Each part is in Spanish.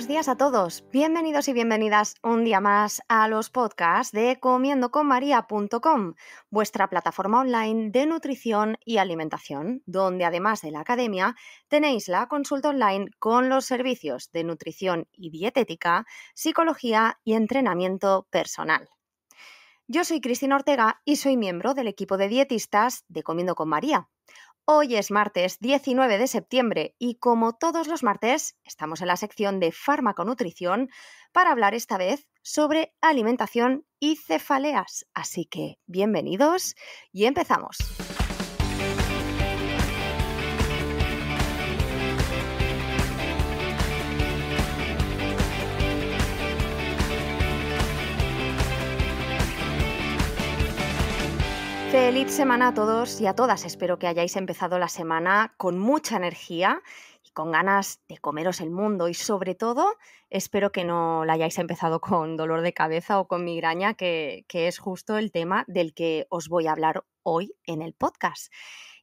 buenos días a todos. Bienvenidos y bienvenidas un día más a los podcasts de comiendoconmaria.com, vuestra plataforma online de nutrición y alimentación, donde además de la academia tenéis la consulta online con los servicios de nutrición y dietética, psicología y entrenamiento personal. Yo soy Cristina Ortega y soy miembro del equipo de dietistas de Comiendo con María Hoy es martes 19 de septiembre y como todos los martes estamos en la sección de farmaconutrición para hablar esta vez sobre alimentación y cefaleas. Así que bienvenidos y empezamos. Feliz semana a todos y a todas. Espero que hayáis empezado la semana con mucha energía y con ganas de comeros el mundo y sobre todo espero que no la hayáis empezado con dolor de cabeza o con migraña, que, es justo el tema del que os voy a hablar hoy en el podcast.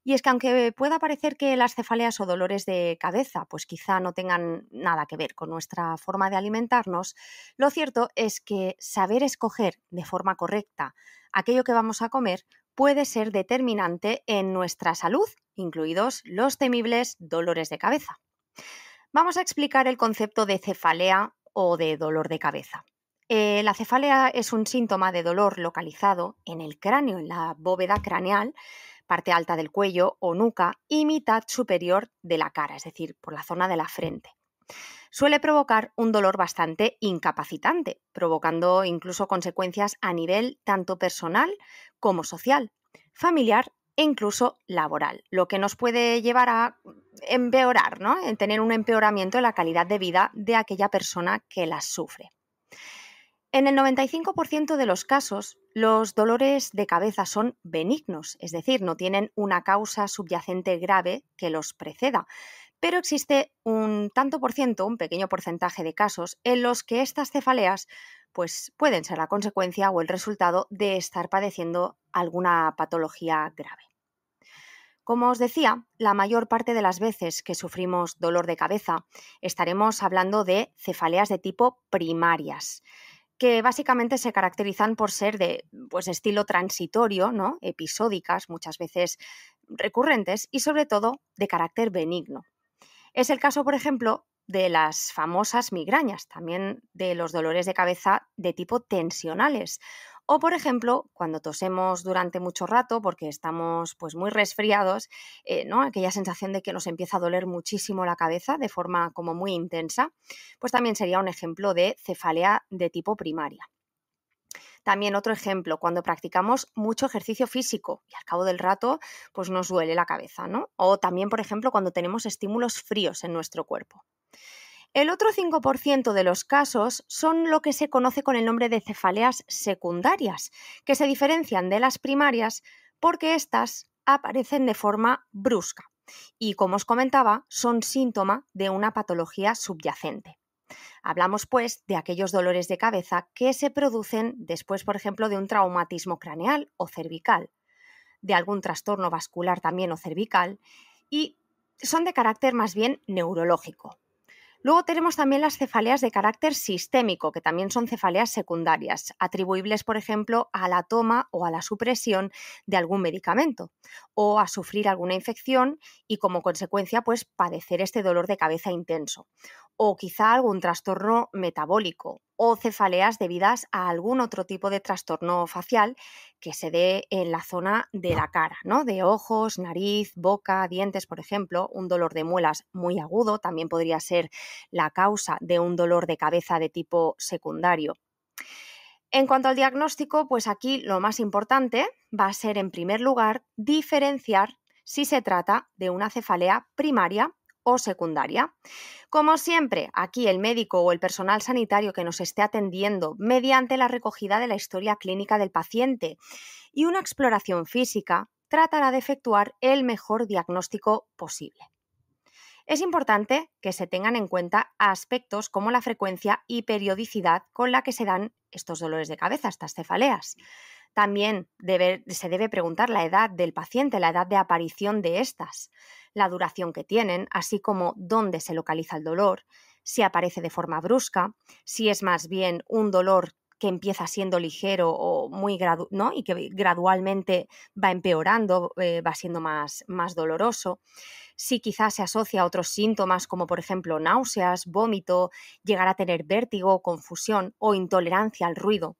Y es que aunque pueda parecer que las cefaleas o dolores de cabeza pues quizá no tengan nada que ver con nuestra forma de alimentarnos, lo cierto es que saber escoger de forma correcta aquello que vamos a comer puede ser determinante en nuestra salud, incluidos los temibles dolores de cabeza. Vamos a explicar el concepto de cefalea o de dolor de cabeza. Eh, la cefalea es un síntoma de dolor localizado en el cráneo, en la bóveda craneal, parte alta del cuello o nuca y mitad superior de la cara, es decir, por la zona de la frente. Suele provocar un dolor bastante incapacitante, provocando incluso consecuencias a nivel tanto personal como social, familiar e incluso laboral, lo que nos puede llevar a empeorar, ¿no? en tener un empeoramiento en la calidad de vida de aquella persona que las sufre. En el 95% de los casos, los dolores de cabeza son benignos, es decir, no tienen una causa subyacente grave que los preceda, pero existe un tanto por ciento, un pequeño porcentaje de casos en los que estas cefaleas pues, pueden ser la consecuencia o el resultado de estar padeciendo alguna patología grave. Como os decía, la mayor parte de las veces que sufrimos dolor de cabeza estaremos hablando de cefaleas de tipo primarias, que básicamente se caracterizan por ser de pues, estilo transitorio, episódicas, muchas veces recurrentes y sobre todo de carácter benigno. Es el caso, por ejemplo, de las famosas migrañas, también de los dolores de cabeza de tipo tensionales. O, por ejemplo, cuando tosemos durante mucho rato porque estamos pues, muy resfriados, eh, ¿no? aquella sensación de que nos empieza a doler muchísimo la cabeza de forma como muy intensa, pues también sería un ejemplo de cefalea de tipo primaria. También otro ejemplo, cuando practicamos mucho ejercicio físico y al cabo del rato pues nos duele la cabeza, ¿no? O también, por ejemplo, cuando tenemos estímulos fríos en nuestro cuerpo. El otro 5% de los casos son lo que se conoce con el nombre de cefaleas secundarias, que se diferencian de las primarias porque éstas aparecen de forma brusca y, como os comentaba, son síntoma de una patología subyacente. Hablamos, pues, de aquellos dolores de cabeza que se producen después, por ejemplo, de un traumatismo craneal o cervical, de algún trastorno vascular también o cervical, y son de carácter más bien neurológico. Luego tenemos también las cefaleas de carácter sistémico, que también son cefaleas secundarias, atribuibles, por ejemplo, a la toma o a la supresión de algún medicamento, o a sufrir alguna infección y como consecuencia, pues padecer este dolor de cabeza intenso o quizá algún trastorno metabólico o cefaleas debidas a algún otro tipo de trastorno facial que se dé en la zona de ah. la cara, ¿no? De ojos, nariz, boca, dientes, por ejemplo, un dolor de muelas muy agudo también podría ser la causa de un dolor de cabeza de tipo secundario. En cuanto al diagnóstico, pues aquí lo más importante va a ser en primer lugar diferenciar si se trata de una cefalea primaria o secundaria. Como siempre, aquí el médico o el personal sanitario que nos esté atendiendo mediante la recogida de la historia clínica del paciente y una exploración física tratará de efectuar el mejor diagnóstico posible. Es importante que se tengan en cuenta aspectos como la frecuencia y periodicidad con la que se dan estos dolores de cabeza, estas cefaleas. También se debe preguntar la edad del paciente, la edad de aparición de estas, la duración que tienen, así como dónde se localiza el dolor, si aparece de forma brusca, si es más bien un dolor que empieza siendo ligero o muy y que gradualmente va empeorando, eh, va siendo más, más doloroso. Si quizás se asocia a otros síntomas como por ejemplo náuseas, vómito, llegar a tener vértigo, confusión o intolerancia al ruido.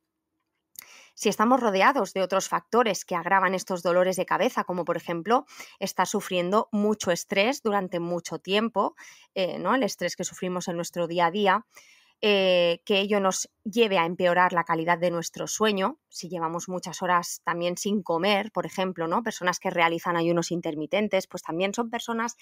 Si estamos rodeados de otros factores que agravan estos dolores de cabeza, como por ejemplo, estar sufriendo mucho estrés durante mucho tiempo, eh, el estrés que sufrimos en nuestro día a día, eh, que ello nos lleve a empeorar la calidad de nuestro sueño, si llevamos muchas horas también sin comer, por ejemplo, ¿no? Personas que realizan ayunos intermitentes, pues también son personas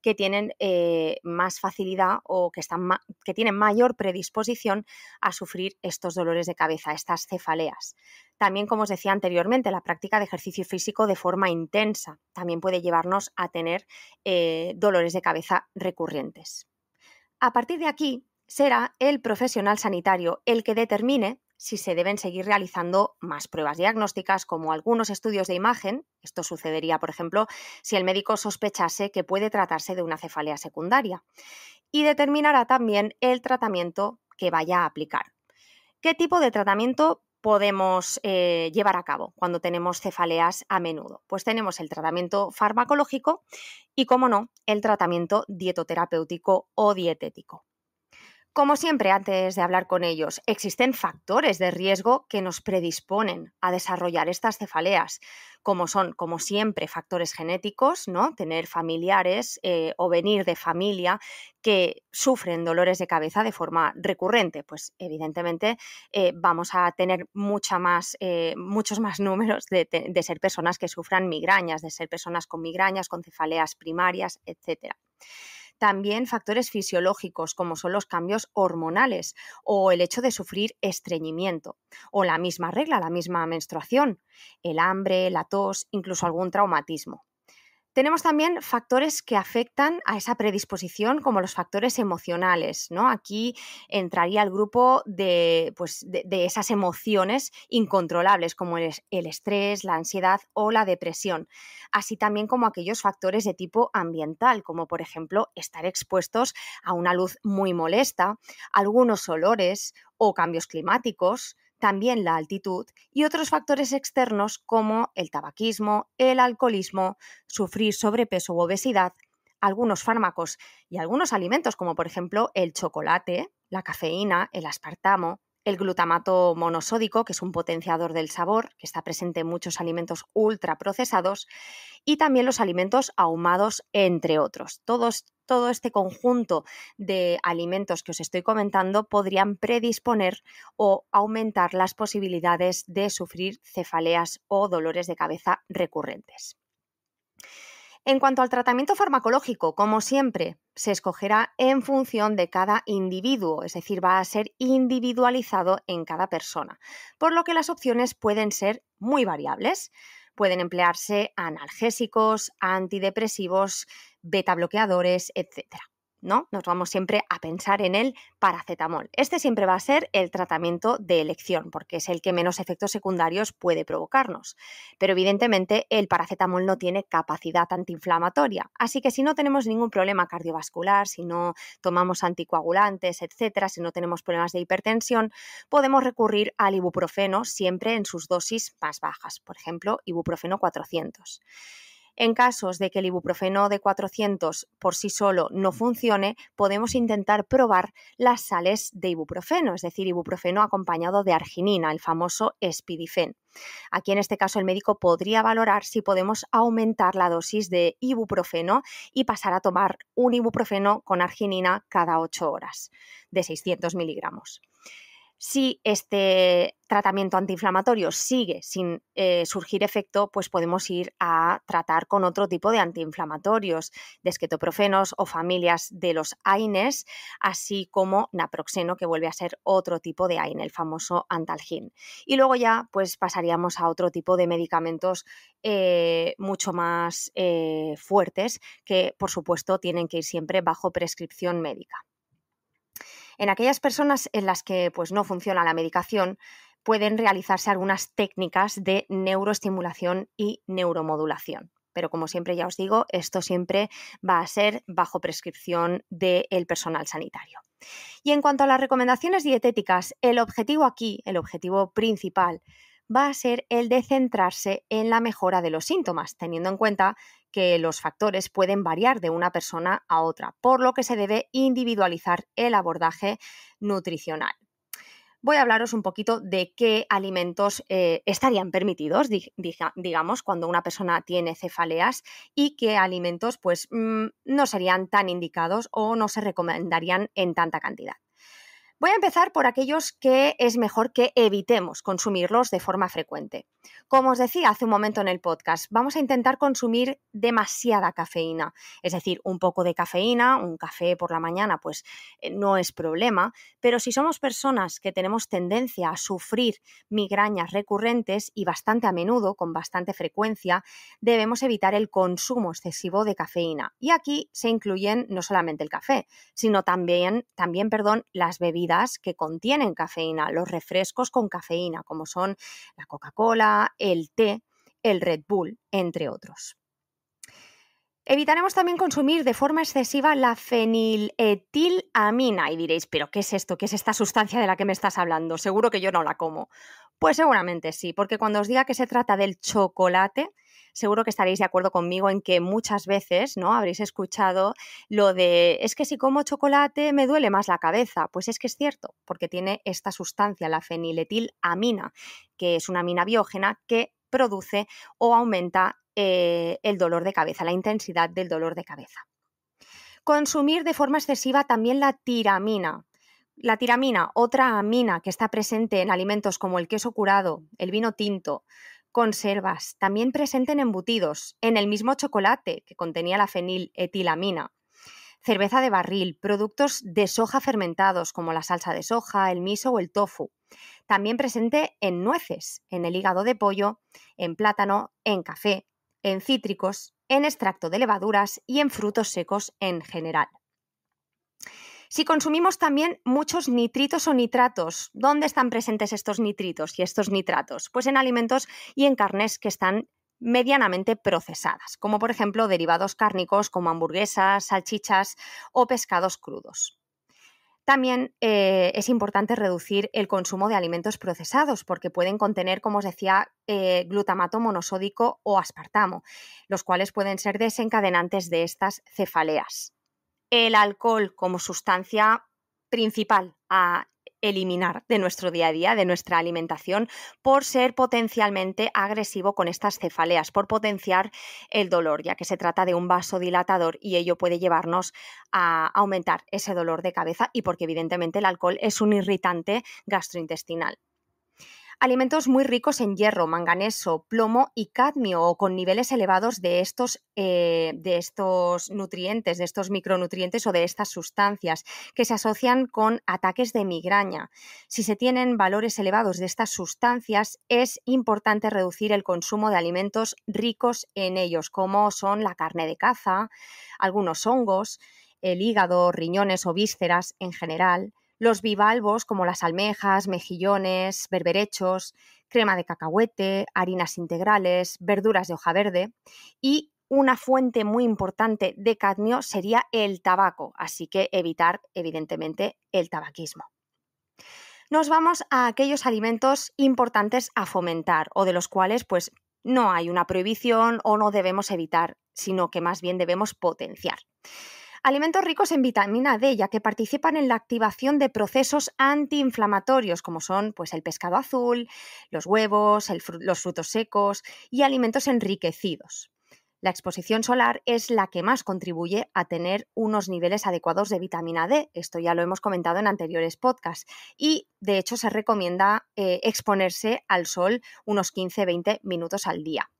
que tienen eh, más facilidad o que, están que tienen mayor predisposición a sufrir estos dolores de cabeza, estas cefaleas. También, como os decía anteriormente, la práctica de ejercicio físico de forma intensa también puede llevarnos a tener eh, dolores de cabeza recurrentes. A partir de aquí, será el profesional sanitario el que determine si se deben seguir realizando más pruebas diagnósticas como algunos estudios de imagen. Esto sucedería, por ejemplo, si el médico sospechase que puede tratarse de una cefalea secundaria. Y determinará también el tratamiento que vaya a aplicar. ¿Qué tipo de tratamiento podemos eh, llevar a cabo cuando tenemos cefaleas a menudo? Pues tenemos el tratamiento farmacológico y, como no, el tratamiento dietoterapéutico o dietético. Como siempre, antes de hablar con ellos, existen factores de riesgo que nos predisponen a desarrollar estas cefaleas, como son, como siempre, factores genéticos, ¿no? Tener familiares eh, o venir de familia que sufren dolores de cabeza de forma recurrente. Pues evidentemente eh, vamos a tener mucha más, eh, muchos más números de, de ser personas que sufran migrañas, de ser personas con migrañas, con cefaleas primarias, etcétera. También factores fisiológicos, como son los cambios hormonales o el hecho de sufrir estreñimiento, o la misma regla, la misma menstruación, el hambre, la tos, incluso algún traumatismo. Tenemos también factores que afectan a esa predisposición, como los factores emocionales, ¿no? Aquí entraría el grupo de, pues, esas emociones incontrolables, como el, estrés, la ansiedad o la depresión, así también como aquellos factores de tipo ambiental, como por ejemplo estar expuestos a una luz muy molesta, algunos olores o cambios climáticos, también la altitud y otros factores externos como el tabaquismo, el alcoholismo, sufrir sobrepeso u obesidad, algunos fármacos y algunos alimentos como por ejemplo el chocolate, la cafeína, el aspartamo, el glutamato monosódico, que es un potenciador del sabor, que está presente en muchos alimentos ultraprocesados, y también los alimentos ahumados, entre otros. Todos todo este conjunto de alimentos que os estoy comentando podrían predisponer o aumentar las posibilidades de sufrir cefaleas o dolores de cabeza recurrentes. En cuanto al tratamiento farmacológico, como siempre, se escogerá en función de cada individuo, es decir, va a ser individualizado en cada persona, por lo que las opciones pueden ser muy variables pueden emplearse analgésicos, antidepresivos, beta bloqueadores, etcétera. ¿no? Nos vamos siempre a pensar en el paracetamol. Este siempre va a ser el tratamiento de elección porque es el que menos efectos secundarios puede provocarnos. Pero evidentemente el paracetamol no tiene capacidad antiinflamatoria, así que si no tenemos ningún problema cardiovascular, si no tomamos anticoagulantes, etcétera, si no tenemos problemas de hipertensión, podemos recurrir al ibuprofeno siempre en sus dosis más bajas, por ejemplo, ibuprofeno 400. En casos de que el ibuprofeno de 400 por sí solo no funcione, podemos intentar probar las sales de ibuprofeno, es decir, ibuprofeno acompañado de arginina, el famoso espidifen. Aquí en este caso el médico podría valorar si podemos aumentar la dosis de ibuprofeno y pasar a tomar un ibuprofeno con arginina cada 8 horas de 600 miligramos. Si este tratamiento antiinflamatorio sigue sin eh, surgir efecto, pues podemos ir a tratar con otro tipo de antiinflamatorios, desquetoprofenos o familias de los AINES, así como naproxeno, que vuelve a ser otro tipo de AINE, el famoso antalgín. Y luego ya pues pasaríamos a otro tipo de medicamentos eh, mucho más eh, fuertes, que por supuesto tienen que ir siempre bajo prescripción médica. En aquellas personas en las que pues, no funciona la medicación, pueden realizarse algunas técnicas de neuroestimulación y neuromodulación. Pero como siempre ya os digo, esto siempre va a ser bajo prescripción del personal sanitario. Y en cuanto a las recomendaciones dietéticas, el objetivo aquí, el objetivo principal, va a ser el de centrarse en la mejora de los síntomas, teniendo en cuenta que los factores pueden variar de una persona a otra, por lo que se debe individualizar el abordaje nutricional voy a hablaros un poquito de qué alimentos eh, estarían permitidos, digamos, cuando una persona tiene cefaleas y qué alimentos pues mm, no serían tan indicados o no se recomendarían en tanta cantidad. Voy a empezar por aquellos que es mejor que evitemos consumirlos de forma frecuente. Como os decía hace un momento en el podcast, vamos a intentar consumir demasiada cafeína. Es decir, un poco de cafeína, un café por la mañana, pues eh, no es problema, pero si somos personas que tenemos tendencia a sufrir migrañas recurrentes y bastante a menudo, con bastante frecuencia, debemos evitar el consumo excesivo de cafeína. Y aquí se incluyen no solamente el café, sino también, también perdón, las bebidas que contienen cafeína, los refrescos con cafeína, como son la Coca-Cola, el té, el Red Bull, entre otros. Evitaremos también consumir de forma excesiva la feniletilamina. Y diréis, ¿pero qué es esto? ¿Qué es esta sustancia de la que me estás hablando? Seguro que yo no la como. Pues seguramente sí, porque cuando os diga que se trata del chocolate, seguro que estaréis de acuerdo conmigo en que muchas veces, ¿no? Habréis escuchado lo de, es que si como chocolate me duele más la cabeza. Pues es que es cierto, porque tiene esta sustancia, la feniletilamina, que es una amina biógena que produce o aumenta eh, el dolor de cabeza, la intensidad del dolor de cabeza. Consumir de forma excesiva también la tiramina, la tiramina, otra amina que está presente en alimentos como el queso curado, el vino tinto, conservas, también presente en embutidos, en el mismo chocolate que contenía la fenil etilamina, cerveza de barril, productos de soja fermentados como la salsa de soja, el miso o el tofu, también presente en nueces, en el hígado de pollo, en plátano, en café, en cítricos, en extracto de levaduras y en frutos secos en general. Si consumimos también muchos nitritos o nitratos, ¿dónde están presentes estos nitritos y estos nitratos? Pues en alimentos y en carnes que están medianamente procesadas, como por ejemplo derivados cárnicos como hamburguesas, salchichas o pescados crudos. También eh, es importante reducir el consumo de alimentos procesados porque pueden contener, como os decía, eh, glutamato monosódico o aspartamo, los cuales pueden ser desencadenantes de estas cefaleas el alcohol como sustancia principal a eliminar de nuestro día a día, de nuestra alimentación, por ser potencialmente agresivo con estas cefaleas, por potenciar el dolor, ya que se trata de un vasodilatador y ello puede llevarnos a aumentar ese dolor de cabeza y porque evidentemente el alcohol es un irritante gastrointestinal alimentos muy ricos en hierro, manganeso, plomo y cadmio o con niveles elevados de estos, eh, de estos nutrientes, de estos micronutrientes o de estas sustancias que se asocian con ataques de migraña. Si se tienen valores elevados de estas sustancias, es importante reducir el consumo de alimentos ricos en ellos, como son la carne de caza, algunos hongos, el hígado, riñones o vísceras en general, los bivalvos, como las almejas, mejillones, berberechos, crema de cacahuete, harinas integrales, verduras de hoja verde y una fuente muy importante de cadmio sería el tabaco, así que evitar evidentemente el tabaquismo. Nos vamos a aquellos alimentos importantes a fomentar o de los cuales pues no hay una prohibición o no debemos evitar, sino que más bien debemos potenciar. Alimentos ricos en vitamina D, ya que participan en la activación de procesos antiinflamatorios, como son pues, el pescado azul, los huevos, los frutos secos y alimentos enriquecidos. La exposición solar es la que más contribuye a tener unos niveles adecuados de vitamina D. Esto ya lo hemos comentado en anteriores podcasts. Y de hecho se recomienda eh, exponerse al sol unos 15-20 minutos al día.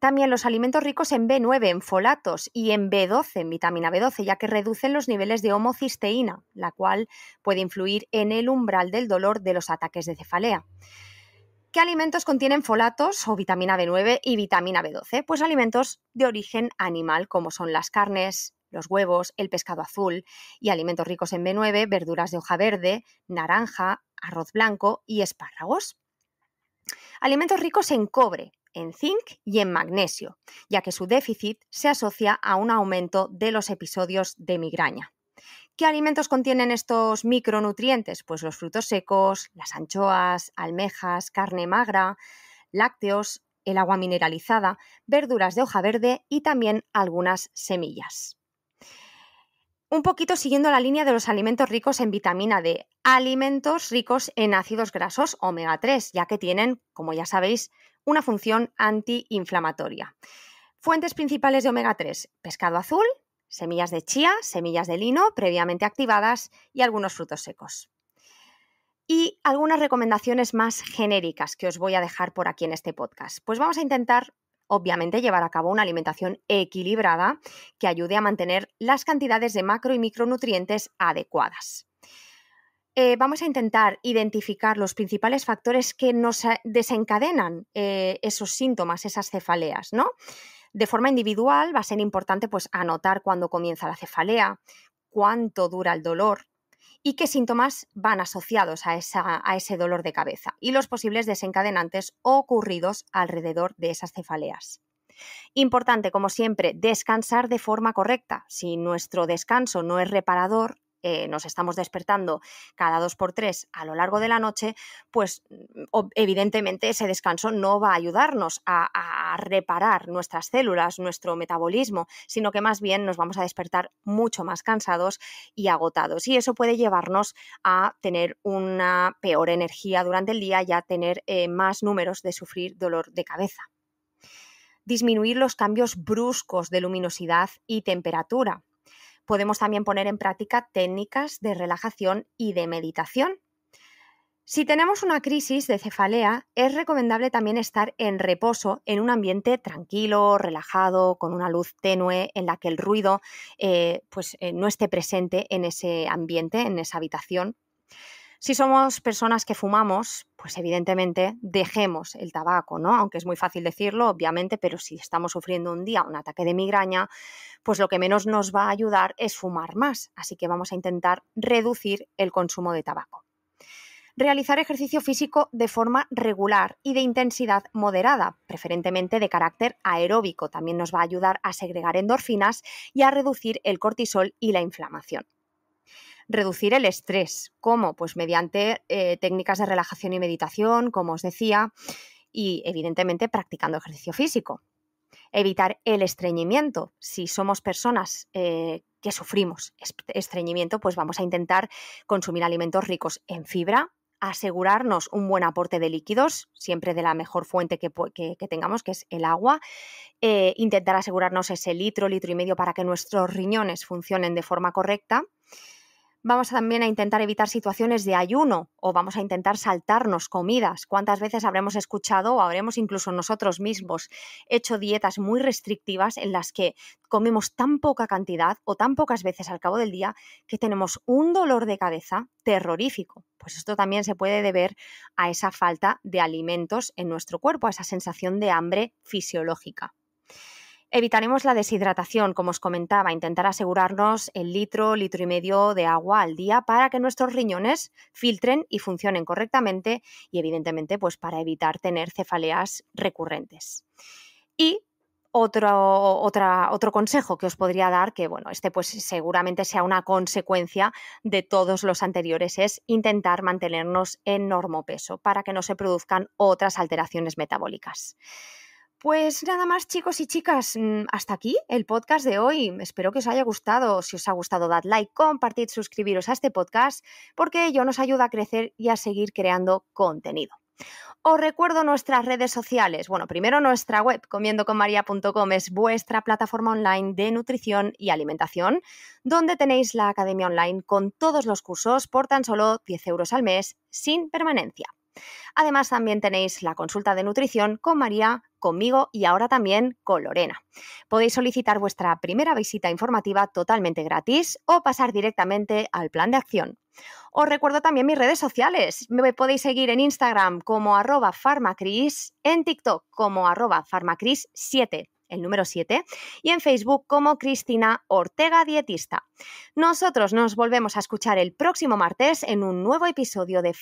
También los alimentos ricos en B9, en folatos y en B12, en vitamina B12, ya que reducen los niveles de homocisteína, la cual puede influir en el umbral del dolor de los ataques de cefalea. ¿Qué alimentos contienen folatos o vitamina B9 y vitamina B12? Pues alimentos de origen animal, como son las carnes, los huevos, el pescado azul y alimentos ricos en B9, verduras de hoja verde, naranja, arroz blanco y espárragos. Alimentos ricos en cobre, en zinc y en magnesio, ya que su déficit se asocia a un aumento de los episodios de migraña. ¿Qué alimentos contienen estos micronutrientes? Pues los frutos secos, las anchoas, almejas, carne magra, lácteos, el agua mineralizada, verduras de hoja verde y también algunas semillas un poquito siguiendo la línea de los alimentos ricos en vitamina D, alimentos ricos en ácidos grasos omega 3, ya que tienen, como ya sabéis, una función antiinflamatoria. Fuentes principales de omega 3, pescado azul, semillas de chía, semillas de lino previamente activadas y algunos frutos secos. Y algunas recomendaciones más genéricas que os voy a dejar por aquí en este podcast. Pues vamos a intentar obviamente llevar a cabo una alimentación equilibrada que ayude a mantener las cantidades de macro y micronutrientes adecuadas. Eh, vamos a intentar identificar los principales factores que nos eh, desencadenan eh, esos síntomas, esas cefaleas, ¿no? De forma individual va a ser importante pues, anotar cuándo comienza la cefalea, cuánto dura el dolor, y qué síntomas van asociados a, a ese dolor de cabeza y los posibles desencadenantes ocurridos alrededor de esas cefaleas. Importante, como siempre, descansar de forma correcta. Si nuestro descanso no es reparador, eh, nos estamos despertando cada dos por tres a lo largo de la noche, pues mm, evidentemente ese descanso no va a ayudarnos a, reparar nuestras células, nuestro metabolismo, sino que más bien nos vamos a despertar mucho más cansados y agotados. Y eso puede llevarnos a tener una peor energía durante el día y a tener eh, más números de sufrir dolor de cabeza. Disminuir los cambios bruscos de luminosidad y temperatura podemos también poner en práctica técnicas de relajación y de meditación. Si tenemos una crisis de cefalea, es recomendable también estar en reposo en un ambiente tranquilo, relajado, con una luz tenue en la que el ruido eh, pues, eh, no esté presente en ese ambiente, en esa habitación. Si somos personas que fumamos, pues evidentemente dejemos el tabaco, ¿no? Aunque es muy fácil decirlo, obviamente, pero si estamos sufriendo un día un ataque de migraña, pues lo que menos nos va a ayudar es fumar más. Así que vamos a intentar reducir el consumo de tabaco. Realizar ejercicio físico de forma regular y de intensidad moderada, preferentemente de carácter aeróbico, también nos va a ayudar a segregar endorfinas y a reducir el cortisol y la inflamación reducir el estrés. ¿Cómo? Pues mediante eh, técnicas de relajación y meditación, como os decía, y evidentemente practicando ejercicio físico. Evitar el estreñimiento. Si somos personas eh, que sufrimos estreñimiento, pues vamos a intentar consumir alimentos ricos en fibra, asegurarnos un buen aporte de líquidos, siempre de la mejor fuente que, tengamos, que es el agua, eh, intentar asegurarnos ese litro, litro y medio para que nuestros riñones funcionen de forma correcta Vamos también a intentar evitar situaciones de ayuno o vamos a intentar saltarnos comidas. ¿Cuántas veces habremos escuchado o habremos incluso nosotros mismos hecho dietas muy restrictivas en las que comemos tan poca cantidad o tan pocas veces al cabo del día que tenemos un dolor de cabeza terrorífico? Pues esto también se puede deber a esa falta de alimentos en nuestro cuerpo, a esa sensación de hambre fisiológica. Evitaremos la deshidratación, como os comentaba, intentar asegurarnos el litro, litro y medio de agua al día para que nuestros riñones filtren y funcionen correctamente y evidentemente pues para evitar tener cefaleas recurrentes. Y otro, otro consejo que os podría dar, que bueno, este pues seguramente sea una consecuencia de todos los anteriores, es intentar mantenernos en normopeso para que no se produzcan otras alteraciones metabólicas. Pues nada más chicos y chicas, mm, hasta aquí el podcast de hoy. Espero que os haya gustado. Si os ha gustado, dad like, compartid, suscribiros a este podcast, porque ello nos ayuda a crecer y a seguir creando contenido. Os recuerdo nuestras redes sociales. Bueno, primero nuestra web, comiendoconmaria.com, es vuestra plataforma online de nutrición y alimentación, donde tenéis la academia online con todos los cursos por tan solo 10 euros al mes, sin permanencia. Además, también tenéis la consulta de nutrición con María, conmigo y ahora también con Lorena. Podéis solicitar vuestra primera visita informativa totalmente gratis o pasar directamente al plan de acción. Os recuerdo también mis redes sociales. Me podéis seguir en Instagram como arroba farmacris, en TikTok como arroba farmacris7 el número 7, y en Facebook como Cristina Ortega Dietista. Nosotros nos volvemos a escuchar el próximo martes en un nuevo episodio de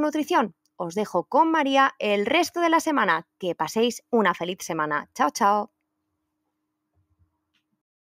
Nutrición Os dejo con María el resto de la semana. Que paséis una feliz semana. Chao, chao.